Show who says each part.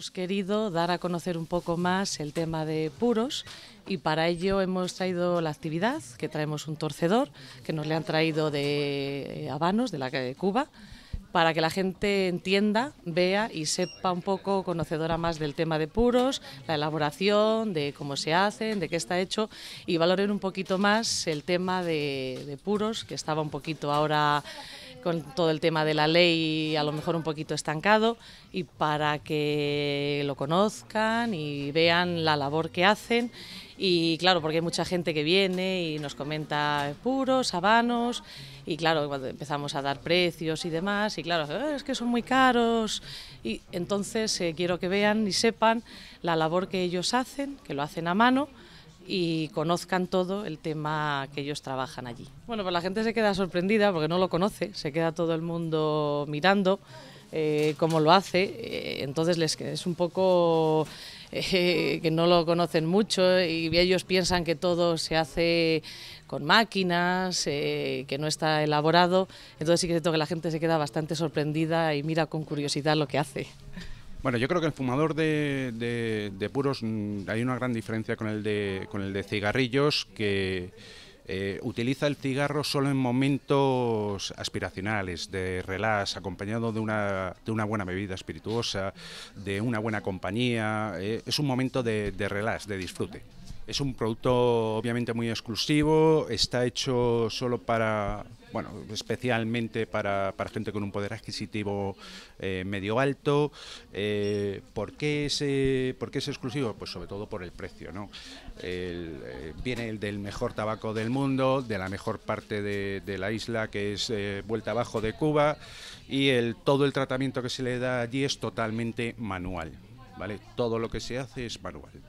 Speaker 1: hemos querido dar a conocer un poco más el tema de puros y para ello hemos traído la actividad, que traemos un torcedor, que nos le han traído de eh, Habanos, de la de Cuba para que la gente entienda, vea y sepa un poco conocedora más del tema de puros, la elaboración, de cómo se hacen, de qué está hecho y valoren un poquito más el tema de, de puros, que estaba un poquito ahora con todo el tema de la ley a lo mejor un poquito estancado y para que lo conozcan y vean la labor que hacen y claro, porque hay mucha gente que viene y nos comenta puros, sabanos, y claro, cuando empezamos a dar precios y demás, y claro, eh, es que son muy caros. Y entonces eh, quiero que vean y sepan la labor que ellos hacen, que lo hacen a mano y conozcan todo el tema que ellos trabajan allí. Bueno, pues la gente se queda sorprendida porque no lo conoce, se queda todo el mundo mirando. Eh, cómo lo hace, eh, entonces les, es un poco eh, que no lo conocen mucho y ellos piensan que todo se hace con máquinas, que no está elaborado, entonces sí que que la gente se queda bastante sorprendida y mira con curiosidad lo que hace.
Speaker 2: Bueno, yo creo que el fumador de, puros mm, hay una gran diferencia con el con el de cigarrillos que eh, utiliza el cigarro solo en momentos aspiracionales, de relax, acompañado de una, de una buena bebida espirituosa, de una buena compañía. Eh, es un momento de, de relax, de disfrute. Es un producto obviamente muy exclusivo, está hecho solo para, bueno, especialmente para, gente con un poder adquisitivo eh, medio alto. Eh, ¿por, qué es, es exclusivo? Pues sobre todo por el precio, ¿no? Eh, viene del mejor tabaco del mundo, de la mejor parte de, la isla, que es vuelta abajo de Cuba, y el, todo el tratamiento que se le da allí es totalmente manual, ¿vale? Todo lo que se hace es manual.